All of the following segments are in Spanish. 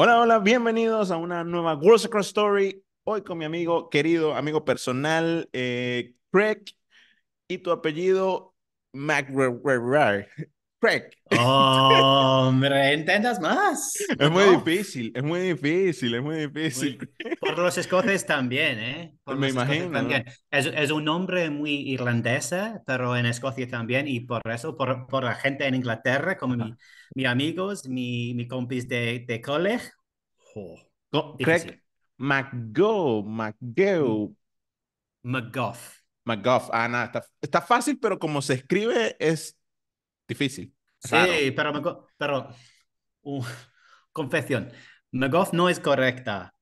Hola, hola, bienvenidos a una nueva World Across Story. Hoy con mi amigo, querido amigo personal, eh, Craig, y tu apellido, McRae. Craig. Hombre, entendas más. Es muy difícil, es muy difícil, es muy difícil. por los escoces también, ¿eh? Por Me imagino. Es, un nombre muy irlandés, pero en Escocia también, y por eso, por, por la gente en Inglaterra, como mis amigos, mi, mi, compis de, de college. Craig McGough. Mm. McGough. McGough. ah, nada, está, está fácil, pero como se escribe es Difícil. Sí, pero, pero uh, confesión. McGough no es correcta.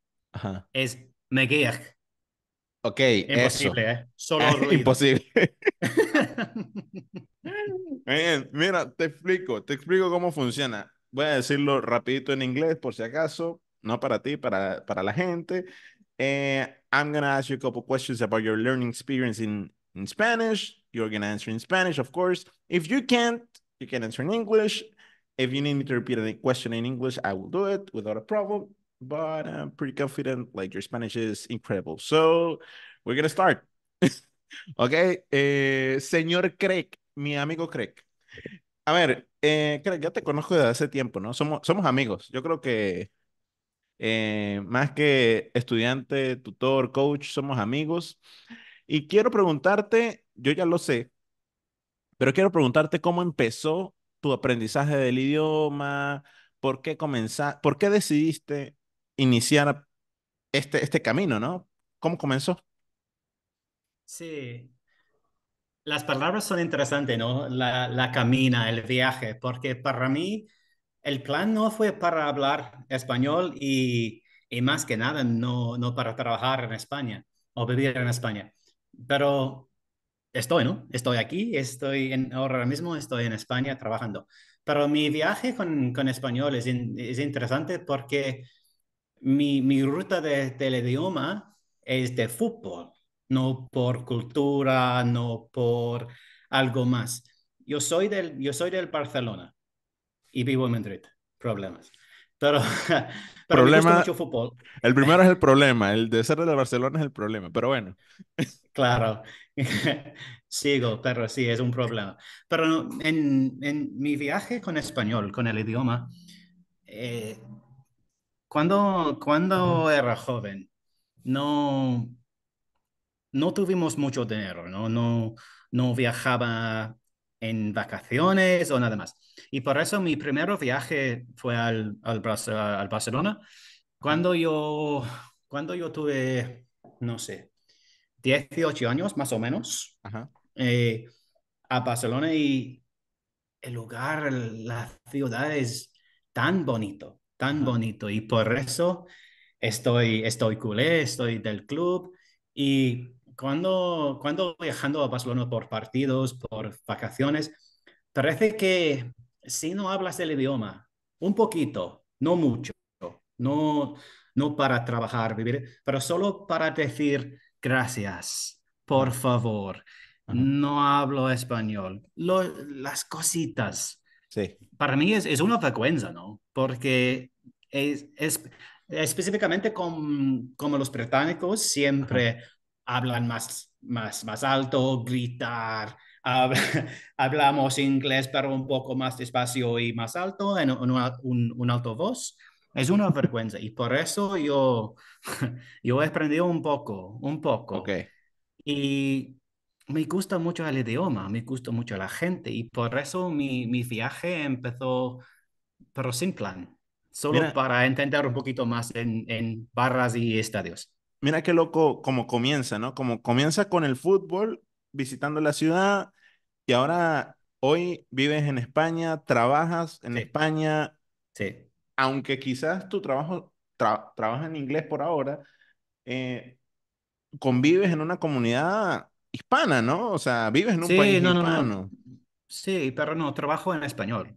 Es Okay. Ok, Imposible, ¿eh? Solo Imposible. mira, te explico, te explico cómo funciona. Voy a decirlo rapidito en inglés por si acaso, no para ti, para, la gente. Eh, I'm going to ask you a couple questions about your learning experience in, in Spanish. You're going to answer in Spanish, of course. If you can't You can answer in English. If you need me to repeat a question in English, I will do it without a problem. But I'm pretty confident, like your Spanish is incredible. So we're gonna start. Okay, eh, señor Craig, mi amigo Craig. A ver, eh, Craig, ya te conozco desde hace tiempo, ¿no? Somos, somos amigos. Yo creo que eh, más que estudiante, tutor, coach, somos amigos. Y quiero preguntarte, yo ya lo sé, pero quiero preguntarte cómo empezó tu aprendizaje del idioma, por qué comenzaste, por qué decidiste iniciar este, este camino, ¿no? ¿Cómo comenzó? Sí, las palabras son interesantes, ¿no? La, camina, el viaje, porque para mí el plan no fue para hablar español y, más que nada no, no para trabajar en España o vivir en España. Pero estoy, ¿no? Estoy aquí, estoy en, ahora mismo estoy en España trabajando. Pero mi viaje con, con español es, interesante porque mi, mi ruta del idioma es de fútbol, no por cultura, no por algo más. Yo soy del, yo soy del Barcelona y vivo en Madrid. Problemas. Pero, problema, El primero es el problema, el de ser de Barcelona es el problema, pero bueno. Claro, sigo, pero sí, es un problema. Pero en, en mi viaje con español, con el idioma, eh, cuando, cuando era joven, no, no tuvimos mucho dinero, no, no, no viajaba en vacaciones o nada más. Y por eso mi primer viaje fue al, al, Barcelona. Cuando yo, cuando yo tuve, no sé, 18 años más o menos, eh, a Barcelona y el lugar, la ciudad es tan bonito, tan bonito. Y por eso estoy, estoy culé, estoy del club y cuando, cuando viajando a Barcelona por partidos, por vacaciones, parece que si no hablas el idioma, un poquito, no mucho, no, no para trabajar, vivir, pero solo para decir gracias, por favor, no hablo español, las cositas. Sí. Para mí es, es, una vergüenza, ¿no? Porque es, específicamente con, como los británicos siempre hablan más, más, más alto, gritar, hablamos inglés, pero un poco más despacio y más alto, en un, un, alto voz. Es una vergüenza y por eso yo, yo he aprendido un poco, un poco. Y me gusta mucho el idioma, me gusta mucho la gente y por eso mi, mi viaje empezó, pero sin plan, solo para entender un poquito más en, en barras y estadios mira qué loco como comienza, ¿no? Como comienza con el fútbol, visitando la ciudad y ahora hoy vives en España, trabajas en España. Sí. Aunque quizás tu trabajo trabaja en inglés por ahora, eh, convives en una comunidad hispana, ¿no? O sea, vives en un país hispano. Sí, pero no, trabajo en español.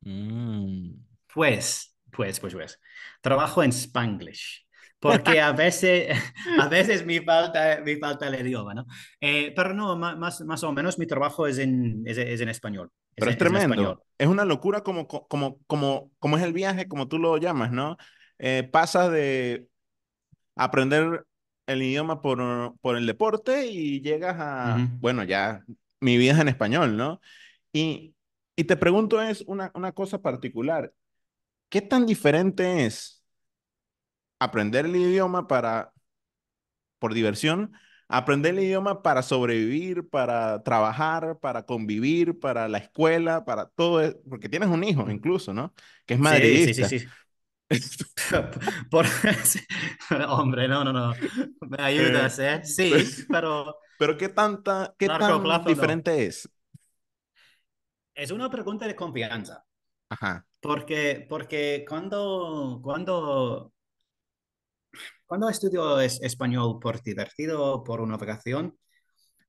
Mm. Pues, pues, pues, pues. Trabajo en Spanglish porque a veces, a veces mi, falta, mi falta el idioma, ¿no? Eh, pero no, más, más o menos mi trabajo es en, es, es en español. Pero es, tremendo. Es una locura como, como, como, como es el viaje, como tú lo llamas, ¿no? Eh, pasas de aprender el idioma por, por el deporte y llegas a, bueno, ya mi vida es en español, ¿no? Y, y te pregunto es una, una cosa particular. ¿Qué tan diferente es aprender el idioma para, por diversión, aprender el idioma para sobrevivir, para trabajar, para convivir, para la escuela, para todo, e-, porque tienes un hijo incluso, ¿no? Que es madridista. Sí, sí, sí. Hombre, no, no, no. Me ayudas, ¿eh? eh? Sí, pero... Pero ¿qué tanta, qué tan diferente es? Es una pregunta de confianza. Ajá. Porque, porque cuando, cuando cuando estudio español por divertido, por una vacación,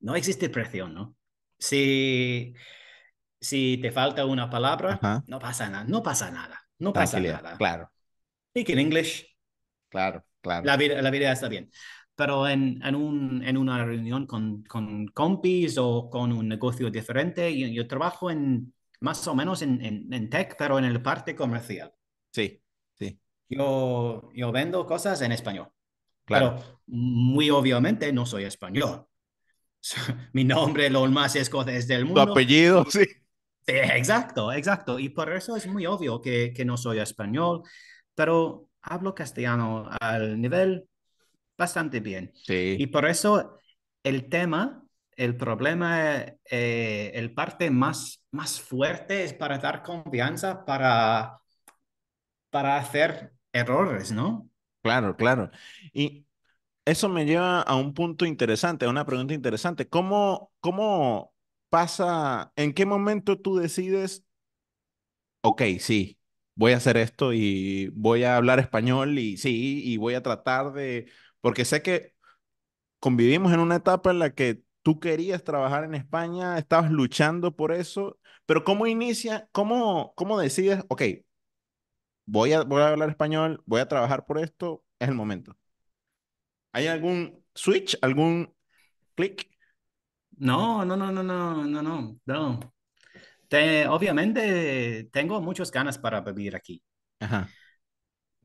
no existe presión, ¿no? Si, si te falta una palabra, no pasa nada, no pasa nada, no pasa nada. Claro. Y que en inglés. Claro, claro. La vida, la está bien. Pero en, en, un, en una reunión con, con, compis o con un negocio diferente, yo, trabajo en, más o menos en, en tech, pero en el parte comercial. Sí yo, vendo cosas en español. Claro. muy obviamente no soy español. Mi nombre, lo más escocés del mundo. Tu apellido, sí. exacto, exacto. Y por eso es muy obvio que, no soy español, pero hablo castellano al nivel bastante bien. Sí. Y por eso el tema, el problema, eh, el parte más, más fuerte es para dar confianza, para, para hacer errores, ¿no? Claro, claro. Y eso me lleva a un punto interesante, a una pregunta interesante. ¿Cómo, cómo pasa, en qué momento tú decides, ok, sí, voy a hacer esto y voy a hablar español y sí, y voy a tratar de, porque sé que convivimos en una etapa en la que tú querías trabajar en España, estabas luchando por eso, pero ¿cómo inicia, cómo, cómo decides, ok, voy a, voy a hablar español, voy a trabajar por esto, es el momento. ¿Hay algún switch, algún clic? No, no, no, no, no, no, no, obviamente tengo muchas ganas para vivir aquí. Ajá.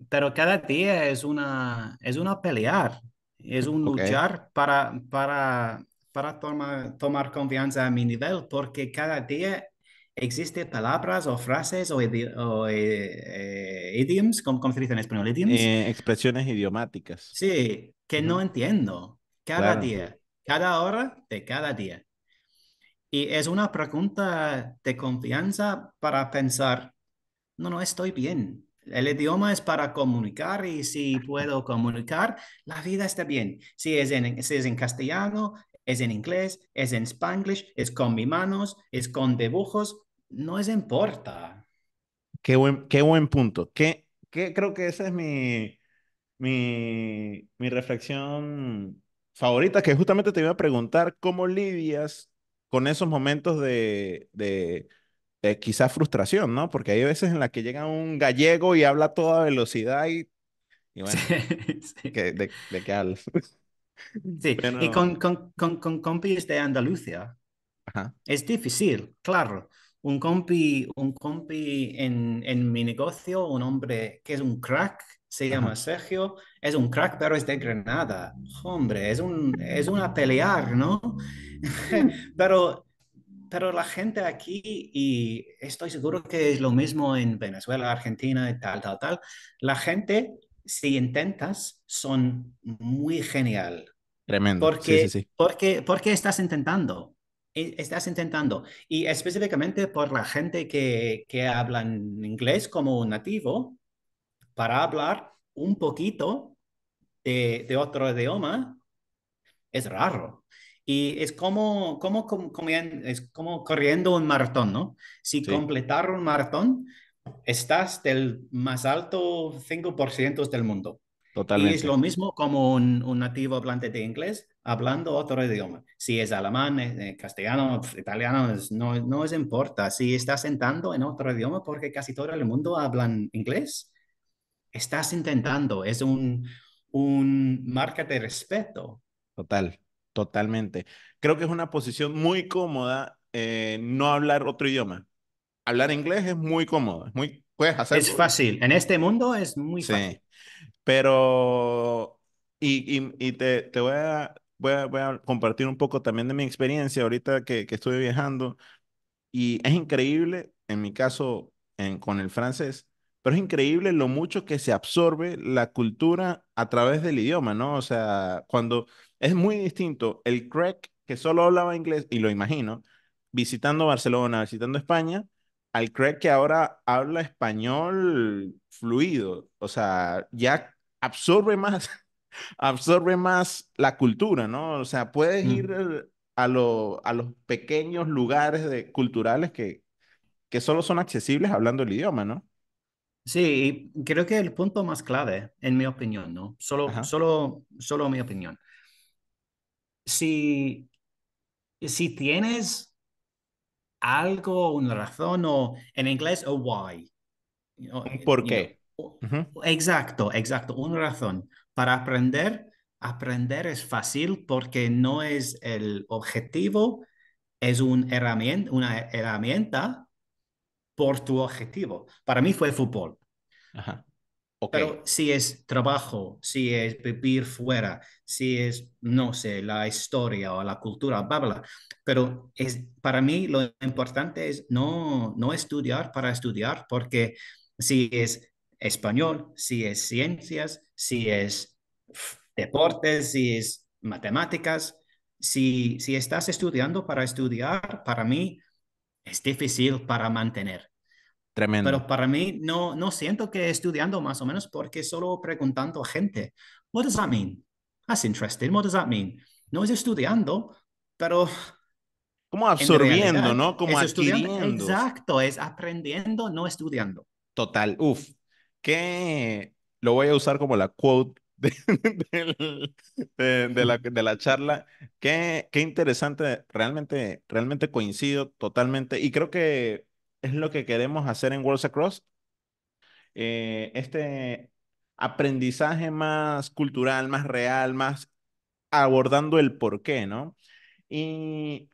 Pero cada día es una, es una pelear, es un luchar para, para, para tomar, tomar confianza a mi nivel, porque cada día ¿Existen palabras o frases o, eh, eh, idioms, ¿cómo, se dice en español? ¿Idioms? Eh, expresiones idiomáticas. Sí, que no entiendo. Cada día, cada hora de cada día. Y es una pregunta de confianza para pensar, no, no estoy bien. El idioma es para comunicar y si puedo comunicar, la vida está bien. Si es en, si es en castellano, es en inglés, es en spanglish, es con mis manos, es con dibujos, no es importa. Qué buen, qué buen punto. Qué, qué, creo que esa es mi, mi, mi reflexión favorita, que justamente te iba a preguntar cómo lidias con esos momentos de, de, de quizás frustración, ¿no? Porque hay veces en las que llega un gallego y habla a toda velocidad y, bueno, ¿de, ¿de qué hablas? Sí, y con, con, con, con, compis de Andalucía es difícil, claro. Un compi, un compi en, en, mi negocio, un hombre que es un crack, se llama Sergio, es un crack, pero es de Granada. Hombre, es, un, es una pelear, ¿no? pero, pero la gente aquí, y estoy seguro que es lo mismo en Venezuela, Argentina y tal, tal, tal, la gente si intentas, son muy genial. Tremendo. Porque, Porque, estás intentando. Estás intentando. Y específicamente por la gente que, que habla inglés como un nativo, para hablar un poquito de, de otro idioma, es raro. Y es como, como, como, corriendo un maratón, ¿no? Si completar un maratón estás del más alto 5% del mundo. Totalmente. Y es lo mismo como un, nativo hablante de inglés hablando otro idioma. Si es alemán, eh, eh, castellano, italiano, no, no importa. Si estás sentando en otro idioma, porque casi todo el mundo habla inglés, estás intentando. Es un, un marca de respeto. Total, totalmente. Creo que es una posición muy cómoda eh, no hablar otro idioma hablar inglés es muy cómodo, es muy, puedes hacer. Es fácil, en este mundo es muy sí. Pero, y, y, y te, te, voy, a, voy, a, voy a compartir un poco también de mi experiencia ahorita que, que estuve viajando. Y es increíble, en mi caso, en, con el francés, pero es increíble lo mucho que se absorbe la cultura a través del idioma, ¿no? O sea, cuando es muy distinto el crack que solo hablaba inglés, y lo imagino, visitando Barcelona, visitando España, al creer que ahora habla español fluido, o sea, ya absorbe más, absorbe más la cultura, ¿no? O sea, puedes ir a, a los pequeños lugares culturales que, que solo son accesibles hablando el idioma, ¿no? Sí, creo que el punto más clave, en mi opinión, ¿no? Solo, solo, solo mi opinión. Si, si tienes algo, una razón, o en inglés, a why. Eh, ¿Por qué? Exacto, exacto, una razón. Para aprender, aprender es fácil porque no es el objetivo, es un herramienta, una herramienta por tu objetivo. Para mí fue fútbol. Pero si es trabajo, si es vivir fuera, si es, no sé, la historia o la cultura, bla, Pero es, para mí lo importante es no, no estudiar para estudiar, porque si es español, si es ciencias, si es deportes, si es matemáticas, si, si estás estudiando para estudiar, para mí es difícil para mantener. Tremendo. Pero para mí no, no siento que estudiando más o menos porque solo preguntando a gente, what does that mean? That's interesting, what does that mean? No es estudiando, pero... Como absorbiendo, ¿no? Como adquiriendo. Exacto, es aprendiendo, no estudiando. Total, Uf. que lo voy a usar como la quote de, de, de, la, de la charla. Qué, qué interesante, realmente, realmente coincido totalmente. Y creo que es lo que queremos hacer en Worlds Across. Eh, este aprendizaje más cultural, más real, más abordando el por qué, ¿no? Y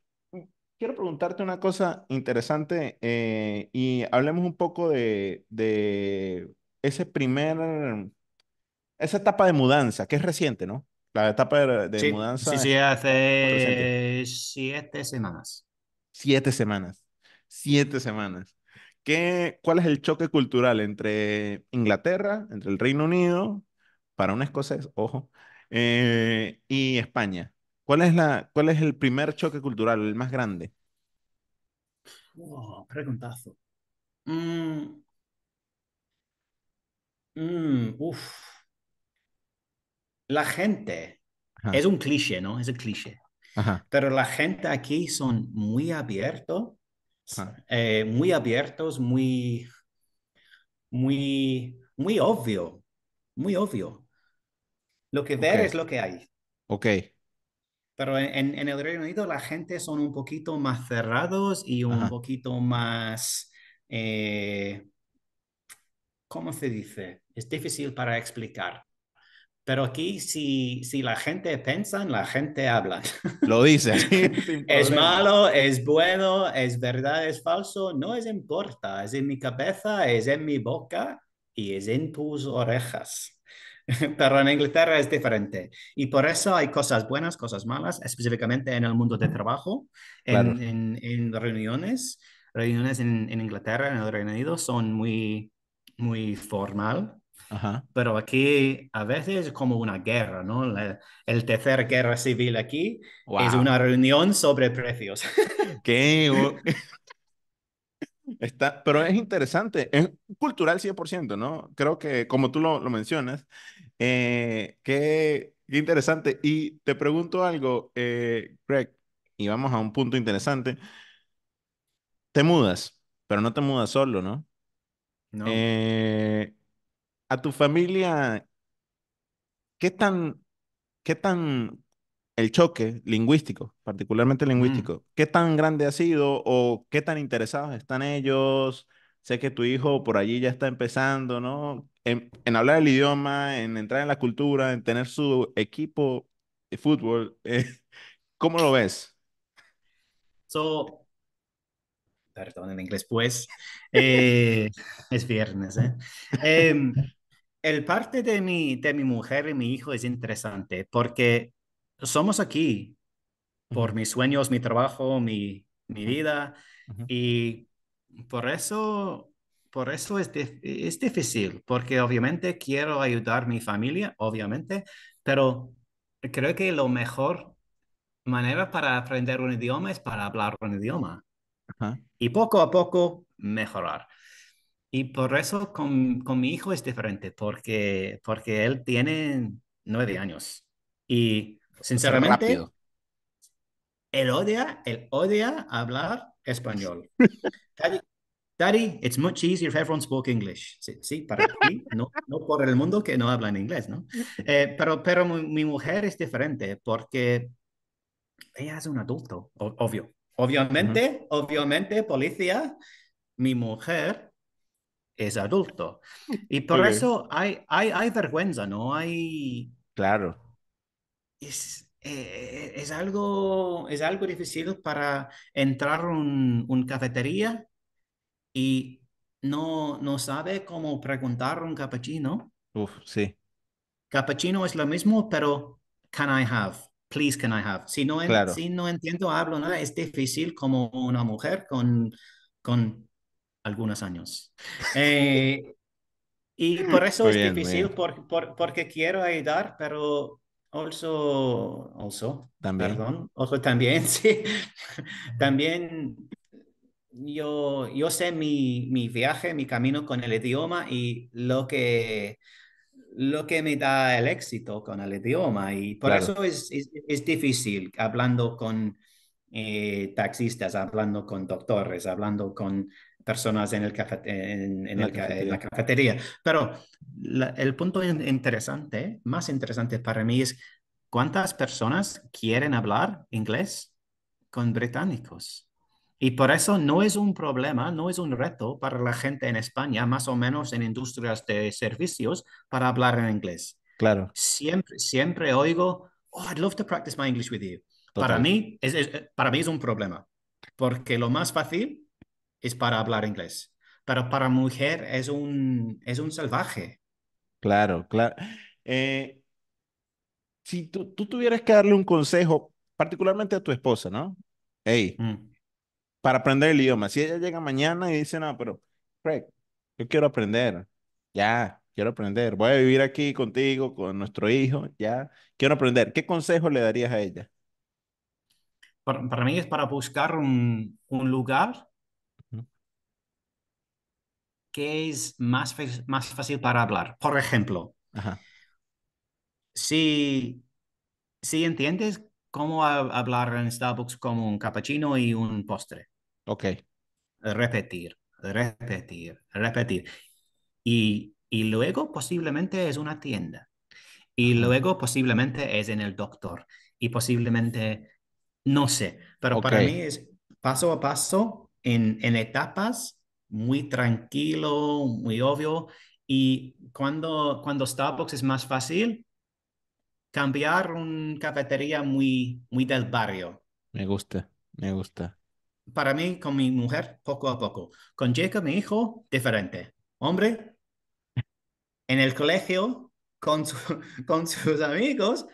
quiero preguntarte una cosa interesante eh, y hablemos un poco de, de ese primer, esa etapa de mudanza, que es reciente, ¿no? La etapa de, mudanza. Sí, sí, hace siete semanas. Siete semanas siete semanas. ¿Qué, ¿Cuál es el choque cultural entre Inglaterra, entre el Reino Unido, para un escocés, ojo, eh, y España? ¿Cuál es, la, ¿Cuál es el primer choque cultural, el más grande? Oh, preguntazo. Mm. Mm, la gente es un cliché, ¿no? Es un cliché. Pero la gente aquí son muy abiertos Ah. Eh, muy abiertos, muy, muy, muy obvio, muy obvio. Lo que ver es lo que hay. Ok. Pero en, el Reino Unido la gente son un poquito más cerrados y un poquito más... Eh, ¿Cómo se dice? Es difícil para explicar. Pero aquí si, si la gente piensa, la gente habla. Lo dice. es malo, es bueno, es verdad, es falso, no es importa, es en mi cabeza, es en mi boca y es en tus orejas. Pero en Inglaterra es diferente. Y por eso hay cosas buenas, cosas malas, específicamente en el mundo de trabajo, en, en, en reuniones. Reuniones en, en Inglaterra, en el Reino Unido, son muy, muy formal Ajá. Pero aquí a veces es como una guerra, ¿no? el tercer guerra civil aquí es una reunión sobre precios. ¿Qué? Oh. Está, pero es interesante, es cultural 100%, ¿no? Creo que, como tú lo, lo mencionas, eh, qué, qué, interesante. Y te pregunto algo, eh, Greg, y vamos a un punto interesante. Te mudas, pero no te mudas solo, ¿no? No. Eh, a tu familia, ¿qué tan, qué tan el choque lingüístico, particularmente mm. lingüístico, qué tan grande ha sido o qué tan interesados están ellos? Sé que tu hijo por allí ya está empezando, ¿no? En, hablar el idioma, en entrar en la cultura, en tener su equipo de fútbol. Eh, ¿Cómo lo ves? So, perdón en inglés, pues, eh, es viernes, ¿eh? Em, el parte de mi, de mi mujer y mi hijo es interesante porque somos aquí por mis sueños, mi trabajo, mi, vida y por eso, por eso es, difícil porque obviamente quiero ayudar a mi familia, obviamente, pero creo que la mejor manera para aprender un idioma es para hablar un idioma. Y poco a poco mejorar. Y por eso con, con, mi hijo es diferente, porque, porque él tiene nueve años. Y sinceramente, él odia, él odia hablar español. Daddy, it's much easier if everyone spoke English. Sí, sí para ti, no, no, por el mundo que no hablan inglés, ¿no? Eh, pero pero mi, mujer es diferente porque ella es un adulto, obvio. Obviamente, obviamente, policía, mi mujer es adulto. Y por eso hay, hay, vergüenza, ¿no? Hay... Claro. Es, eh, es, algo, es algo difícil para entrar en un, cafetería y no, no sabe cómo preguntar un cappuccino. sí. Cappuccino es lo mismo, pero can I have? Please, can I have? Si no, si no entiendo, hablo nada. Es difícil como una mujer con, con algunos años. Eh, y por eso es difícil, porque quiero ayudar, pero also, also también. Perdón, also también, sí. también yo, yo sé mi, mi, viaje, mi camino con el idioma y lo que, lo que me da el éxito con el idioma. Y por eso es, es, difícil hablando con eh, taxistas, hablando con doctores, hablando con personas en, el en, la, cafetería. Pero el punto interesante, más interesante para mí es cuántas personas quieren hablar inglés con británicos. Y por eso no es un problema, no es un reto para la gente en España, más o menos en industrias de servicios, para hablar en inglés. Claro. Siempre, siempre oigo, oh, I'd love to practice my English with you. Para mí, para mí es un problema, porque lo más fácil es para hablar inglés, pero para mujer es un, es un salvaje. Claro, claro. Eh, si tú, tú, tuvieras que darle un consejo, particularmente a tu esposa, ¿no? Hey, mm. para aprender el idioma, si ella llega mañana y dice, no, pero Craig, yo quiero aprender, ya, quiero aprender, voy a vivir aquí contigo, con nuestro hijo, ya, quiero aprender, ¿qué consejo le darías a ella? Para, para mí es para buscar un, un lugar es más, más fácil para hablar. Por ejemplo, Si, si entiendes cómo hablar en Starbucks como un cappuccino y un postre. Ok. Repetir, repetir, repetir. Y, luego posiblemente es una tienda. Y luego posiblemente es en el doctor. Y posiblemente, no sé, pero para mí es paso a paso en, en etapas muy tranquilo, muy obvio. Y cuando, cuando Starbucks es más fácil, cambiar una cafetería muy, muy del barrio. Me gusta, me gusta. Para mí, con mi mujer, poco a poco. Con Jacob, mi hijo, diferente. Hombre, en el colegio, con, con sus amigos,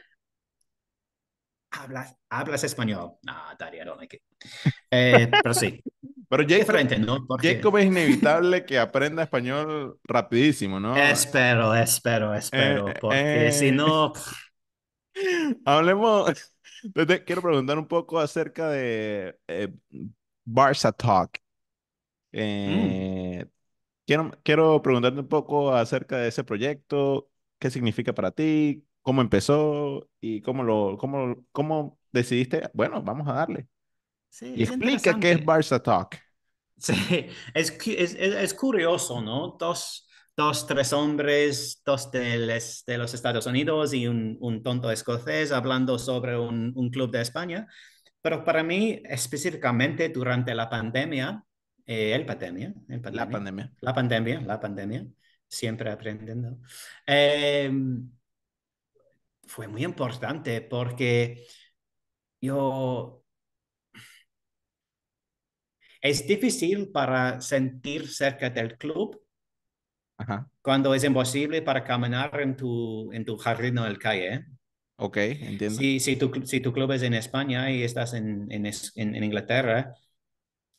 hablas, hablas español. No, Daria, no, hay que... pero sí. Pero Jacob, ¿no? es inevitable que aprenda español rapidísimo, ¿no? Espero, espero, espero, eh, porque eh. si no... Hablemos, quiero preguntar un poco acerca de eh, Barça Talk. Mm. quiero, quiero preguntarte un poco acerca de ese proyecto, qué significa para ti, cómo empezó y cómo, lo, cómo, cómo decidiste, bueno, vamos a darle explica qué es Barça Talk. Sí, es, es, es curioso, ¿no? Dos, dos, tres hombres, dos de, de los Estados Unidos y un, un tonto escocés hablando sobre un, un, club de España. Pero para mí, específicamente durante la pandemia, eh, el, pandemia, la pandemia, la pandemia, la pandemia, siempre aprendiendo, em, fue muy importante porque yo es difícil para sentir cerca del club cuando es imposible para caminar en tu, en tu jardín o en la calle. ¿eh? Ok, entiendo. Si, tu, si tu club es en España y estás en, en, en, en Inglaterra,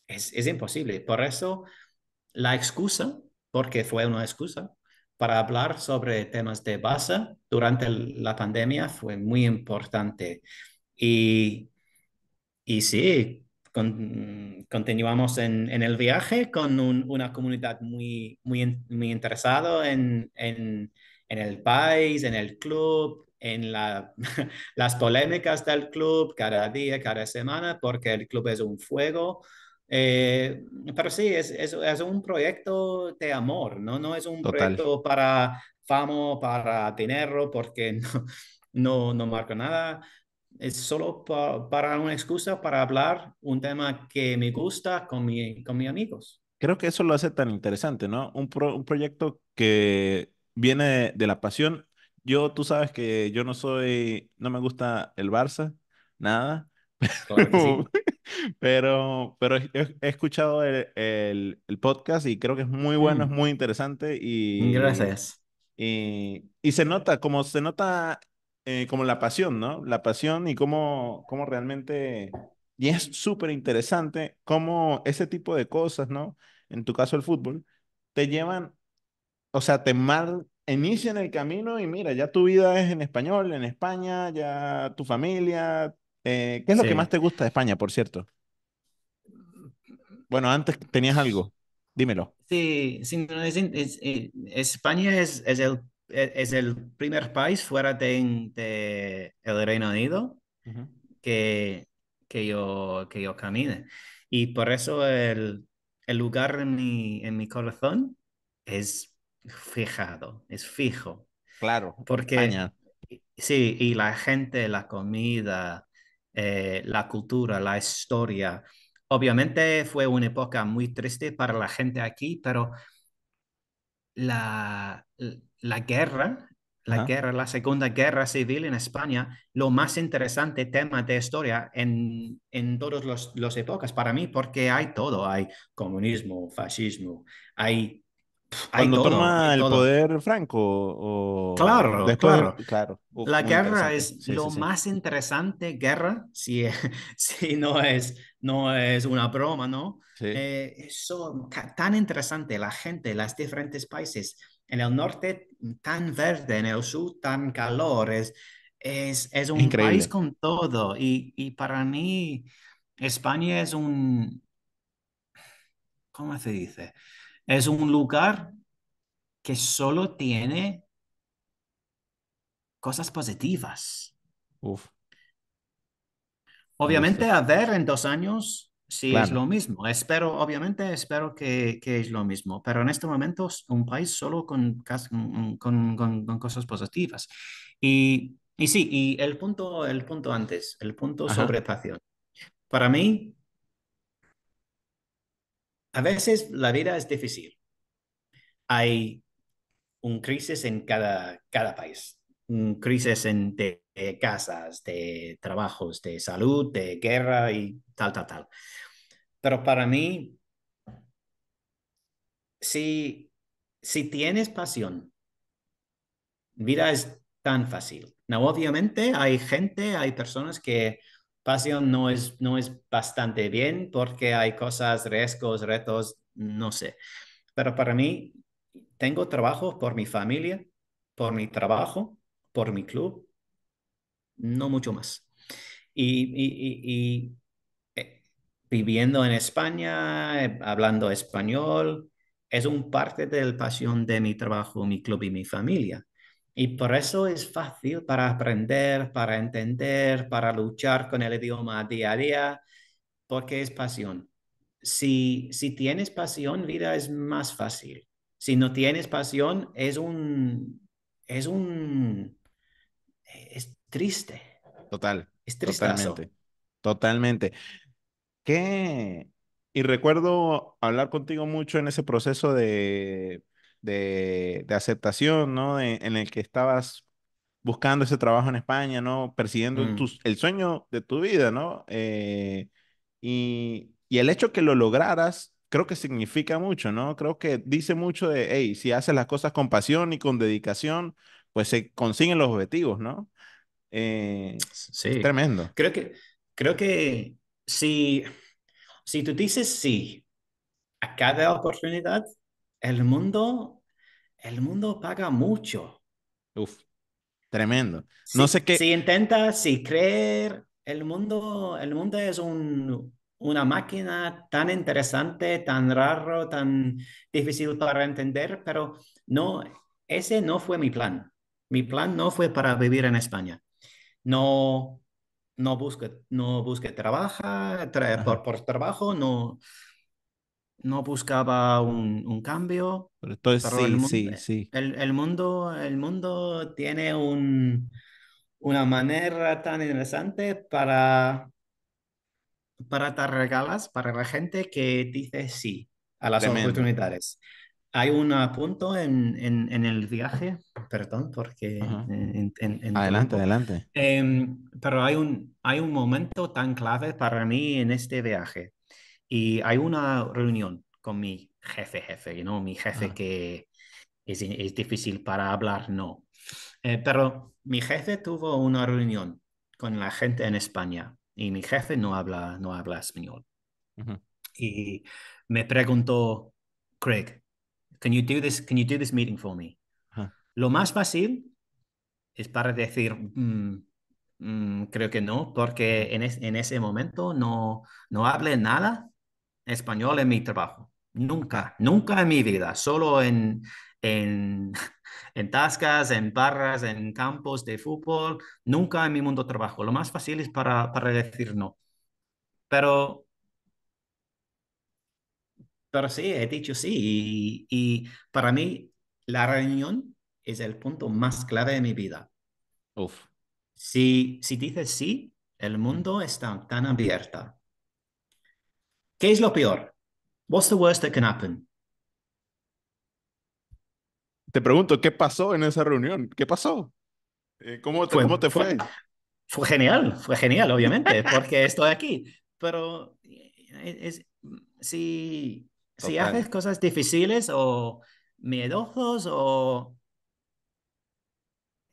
es, es, imposible. Por eso la excusa, porque fue una excusa, para hablar sobre temas de base durante la pandemia fue muy importante. Y, y sí, continuamos en, el viaje con una comunidad muy, muy, muy interesada en, el país, en el club, en las polémicas del club cada día, cada semana, porque el club es un fuego. Eh, pero sí, es, un proyecto de amor, ¿no? No es un proyecto para fama para dinero, porque no, no, no marca nada es solo para una excusa para hablar un tema que me gusta con, mi, con mis amigos. Creo que eso lo hace tan interesante, ¿no? Un, proyecto que viene de, la pasión. Yo, tú sabes que yo no soy, no me gusta el Barça, nada. pero, pero, he, escuchado el, podcast y creo que es muy bueno, es mm. muy interesante y... Gracias. Y, y se nota, como se nota eh, como la pasión, ¿no? La pasión y cómo, cómo realmente... Y es súper interesante cómo ese tipo de cosas, ¿no? En tu caso el fútbol, te llevan, o sea, te mal, inician el camino y mira, ya tu vida es en español, en España, ya tu familia. Eh, ¿Qué es lo que más te gusta de España, por cierto? Bueno, antes tenías algo, dímelo. Sí, sí España es, el e, es el primer país fuera de, el Reino Unido que, que, yo, que yo camine. Y por eso el, lugar en mi, en mi corazón es fijado, es fijo. Claro. Porque sí, y la gente, la comida, eh, la cultura, la historia. Obviamente fue una época muy triste para la gente aquí, pero la, la guerra, la guerra, la Segunda Guerra Civil en España, lo más interesante tema de historia en, en todas las los épocas para mí, porque hay todo, hay comunismo, fascismo, hay cuando toma el poder Franco. O... Claro, claro, la guerra es lo más interesante, guerra, si, si no, es, no es una broma, ¿no? Eh, eso, tan interesante, la gente, los diferentes países. En el norte tan verde, en el sur tan calor. Es, es, un país con todo. Y, y para mí, España es un... ¿Cómo se dice? Es un lugar que solo tiene cosas positivas. Obviamente, a ver en dos años si es lo mismo. Espero, obviamente, espero que, es lo mismo, pero en este momento es un país solo con, mm, mm, con, cosas positivas. Y, sí, y el punto, el punto antes, el punto sobre pasión. Para mí, a veces la vida es difícil. Hay un crisis en cada, cada país, un crisis en, de, casas, de trabajos, de salud, de guerra y tal, tal, tal. Pero para mí, si, si tienes pasión, vida es tan fácil. No, obviamente hay gente, hay personas que pasión no es, no es bastante bien porque hay cosas, riesgos, retos, no sé. Pero para mí, tengo trabajo por mi familia, por mi trabajo, por mi club, no mucho más. Y, eh, viviendo en España, eh, hablando español, es un parte del pasión de mi trabajo, mi club y mi familia. Y por eso es fácil para aprender, para entender, para luchar con el idioma día a día, porque es pasión. Si, si tienes pasión, vida es más fácil. Si no tienes pasión, es un... Es un... Es triste. Total. Es tristazo. Totalmente. Totalmente. ¿Qué? Y recuerdo hablar contigo mucho en ese proceso de de, aceptación, ¿no? en el que estabas buscando ese trabajo en España, ¿no? Persiguiendo mm. el sueño de tu vida, ¿no? Eh, y, el hecho que lo lograras creo que significa mucho, ¿no? Creo que dice mucho de, hey, si haces las cosas con pasión y con dedicación, pues se consiguen los objetivos, ¿no? Eh, sí. tremendo. Creo que, creo que si, si tú dices sí a cada oportunidad, el mundo el mundo paga mucho. Uf, tremendo. No sé qué. Si intentas, si creer, el mundo, el mundo es un, una máquina tan interesante, tan raro, tan difícil para entender, pero no, ese no fue mi plan. Mi plan no fue para vivir en España. No, no busque, no busque por, por trabajo, no, no buscaba un, cambio. Pero sí, el mundo, sí, sí. El, mundo, tiene un, una manera tan interesante para, dar regalas para la gente que dice sí a las oportunidades. Hay un punto en, en, el viaje, perdón, porque... adelante, adelante. Em, pero hay un, hay un momento tan clave para mí en este viaje y hay una reunión con mi jefe, jefe, ¿no? Mi jefe ah. que es, difícil para hablar, no. Eh, pero mi jefe tuvo una reunión con la gente en España y mi jefe no habla, no habla español. Y me preguntó, Craig, can you do this, can you do this meeting for me? Lo más fácil es para decir, mm, mm, creo que no, porque en, ese momento no, no hablé nada español en mi trabajo. Nunca, nunca en mi vida, solo en, en, en tascas, en barras, en campos de fútbol, nunca en mi mundo trabajo. Lo más fácil es para, para decir no. Pero, pero sí, he dicho sí. Y, para mí, la reunión es el punto más clave de mi vida. Uf. Si, si dices sí, el mundo está tan abierto ¿Qué es lo peor? What's the worst that can happen? Te pregunto, ¿qué pasó en esa reunión? ¿Qué pasó? Eh, ¿Cómo te fue? Cómo te fue? fue? genial, fue genial, obviamente, porque estoy aquí. Pero eh, eh, si, si haces cosas difíciles o miedosos o...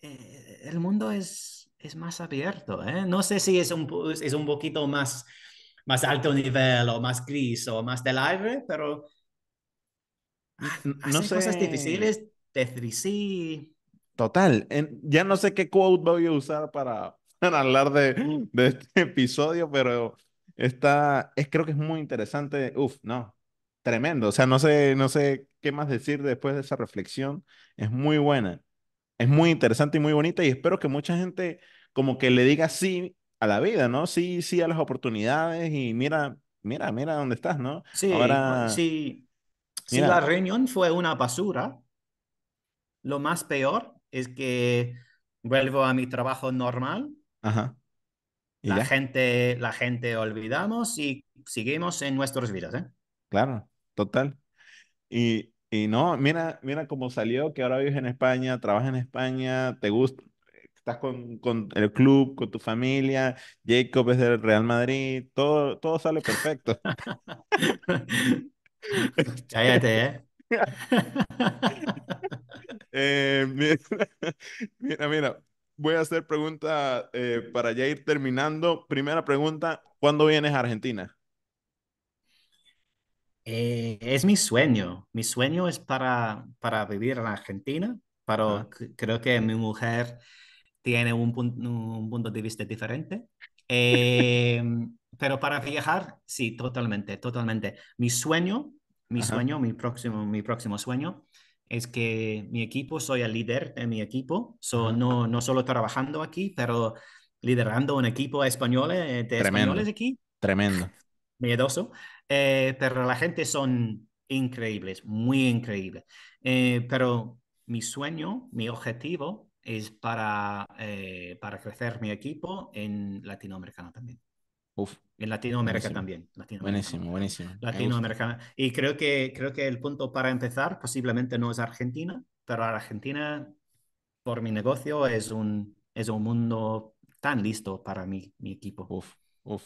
el mundo es, es más abierto, ¿eh? No sé si es un, es un poquito más más alto nivel o más gris o más del aire, pero ah, no sé. cosas difíciles, 3 c Total, ya no sé qué quote voy a usar para, para hablar de, mm. de, este episodio, pero está, es, creo que es muy interesante. Uf, no, tremendo. O sea, no sé, no sé qué más decir después de esa reflexión. Es muy buena, es muy interesante y muy bonita y espero que mucha gente como que le diga sí a la vida, ¿no? Sí, sí a las oportunidades y mira, mira, mira dónde estás, ¿no? Sí, pues, Ahora, sí. Si la reunión fue una basura, lo más peor es que vuelvo a mi trabajo normal. Ajá. la gente, la gente olvidamos y seguimos en nuestras vidas, ¿eh? Claro, total. Y, y no, mira, mira cómo salió que ahora vives en España, trabajas en España, te gusta, estás con, el club, con tu familia, Jacob es del Real Madrid, todo, todo sale perfecto. Cállate, ¿eh? eh mira, mira, voy a hacer pregunta eh, para ya ir terminando. Primera pregunta, ¿cuándo vienes a Argentina? Eh, es mi sueño. Mi sueño es para, para vivir en Argentina, pero creo que mi mujer tiene un, punto, de vista diferente. Em, pero para viajar, sí, totalmente, totalmente. Mi sueño, mi sueño, mi próximo, mi próximo sueño es que mi equipo, soy el líder de mi equipo, no, solo trabajando aquí, pero liderando un equipo español eh, de españoles aquí. Tremendo. Miedoso. Eh, pero la gente son increíbles, muy increíbles. Eh, pero mi sueño, mi objetivo es para, eh, para crecer mi equipo en Latinoamericana también. en Latinoamérica también. Buenísimo, buenísimo. Latinoamericana. Y creo que, creo que el punto para empezar posiblemente no es Argentina, pero Argentina, por mi negocio, es un, es un mundo tan listo para mí mi equipo. Uf, uf.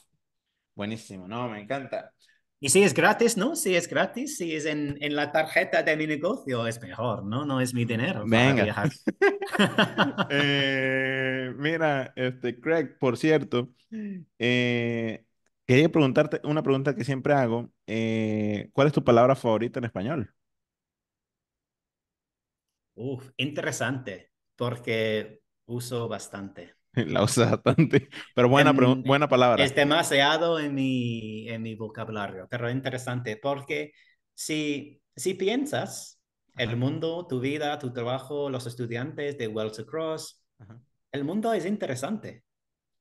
Buenísimo, no, me encanta. Y si es gratis, ¿no? Si es gratis, si es en, la tarjeta de mi negocio, es mejor, ¿no? No es mi dinero. Venga. Eh, mira, este, Craig, por cierto, eh, quería preguntarte una pregunta que siempre hago. Eh, ¿Cuál es tu palabra favorita en español? Uf, interesante, porque uso bastante. La usas bastante. Pero buena, buena palabra. Es demasiado en mi, en mi vocabulario, pero interesante porque si, si piensas, el mundo, tu vida, tu trabajo, los estudiantes de Wells Across, el mundo es interesante.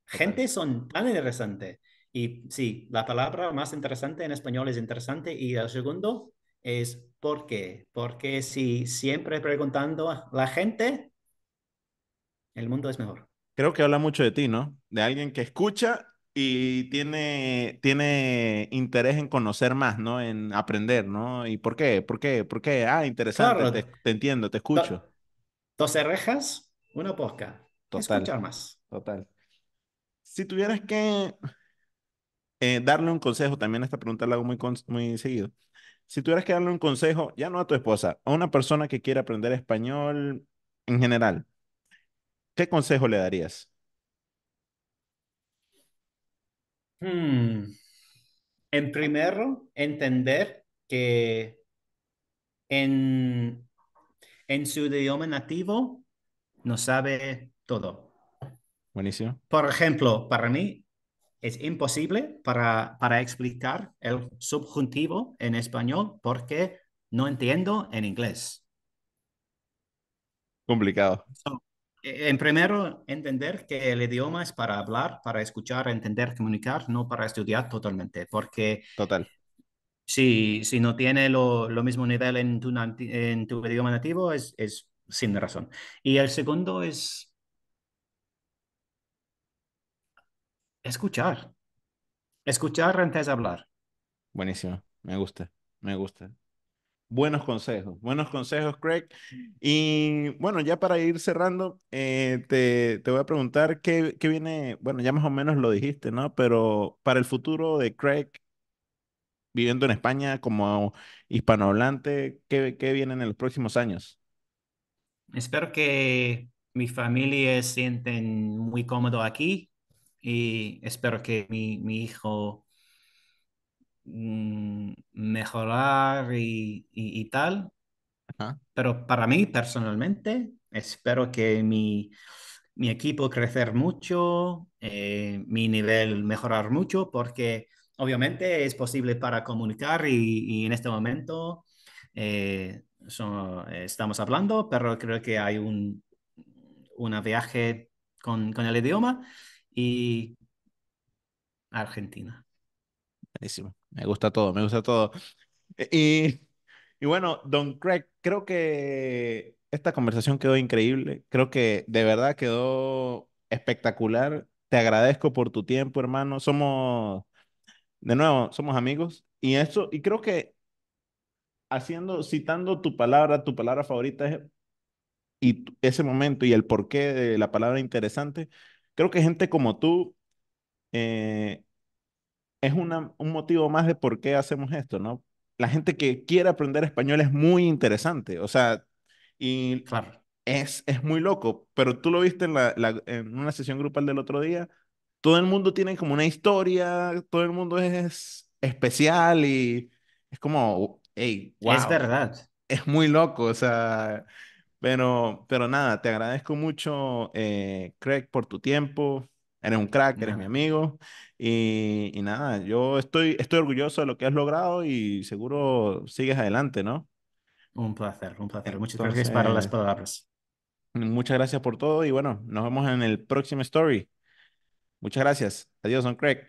Gente son tan interesante. Y sí, la palabra más interesante en español es interesante y el segundo es por Porque si siempre preguntando a la gente, el mundo es mejor creo que habla mucho de ti, ¿no? De alguien que escucha y tiene, tiene interés en conocer más, ¿no? En aprender, ¿no? ¿Y por qué? ¿Por qué? ¿Por qué? Ah, interesante, te, entiendo, te escucho. Dos rejas, una posca. Total. Escuchar más. Total. Si tuvieras que eh, darle un consejo, también esta pregunta la hago muy, muy seguido. Si tuvieras que darle un consejo, ya no a tu esposa, a una persona que quiere aprender español en general, ¿Qué consejo le darías? Hmm. En primero, entender que en, su idioma nativo no sabe todo. Buenísimo. Por ejemplo, para mí es imposible para, para explicar el subjuntivo en español porque no entiendo en inglés. Complicado. Eh, en primero, entender que el idioma es para hablar, para escuchar, entender, comunicar, no para estudiar totalmente, porque... Total. Si, si no tiene lo, mismo nivel en tu, en tu idioma nativo, es, es sin razón. Y el segundo es escuchar. Escuchar antes de hablar. Buenísimo, me gusta, me gusta. Buenos consejos, buenos consejos, Craig. Y bueno, ya para ir cerrando, eh, te, voy a preguntar qué, viene, bueno, ya más o menos lo dijiste, ¿no? Pero para el futuro de Craig, viviendo en España como hispanohablante, ¿qué, qué viene en los próximos años? Espero que mi familia se sienten muy cómodo aquí y espero que mi, mi hijo Mm, mejorar y, tal. Pero para mí personalmente, espero que mi, mi equipo crecer mucho, eh, mi nivel mejorar mucho, porque obviamente es posible para comunicar y, en este momento eh, estamos hablando, pero creo que hay un una viaje con, con el idioma y Argentina. Me gusta todo, me gusta todo. Y, bueno, don Craig, creo que esta conversación quedó increíble. Creo que de verdad quedó espectacular. Te agradezco por tu tiempo, hermano. Somos, de nuevo, somos amigos. Y eso, y creo que haciendo, citando tu palabra, tu palabra favorita y ese momento y el porqué de la palabra interesante, creo que gente como tú eh, es una, un motivo más de por qué hacemos esto, ¿no? La gente que quiere aprender español es muy interesante, o sea, y es, es muy loco, pero tú lo viste en, en una sesión grupal del otro día, todo el mundo tiene como una historia, todo el mundo es especial y es como, hey, wow, Es verdad. Es muy loco, o sea, pero, pero nada, te agradezco mucho, eh, Craig, por tu tiempo, Eres un crack, eres mi amigo. Y, nada, yo estoy, estoy orgulloso de lo que has logrado y seguro sigues adelante, ¿no? Un placer, un placer. Muchas gracias para las palabras. Muchas gracias por todo y bueno, nos vemos en el próximo story. Muchas gracias. Adiós, don Craig.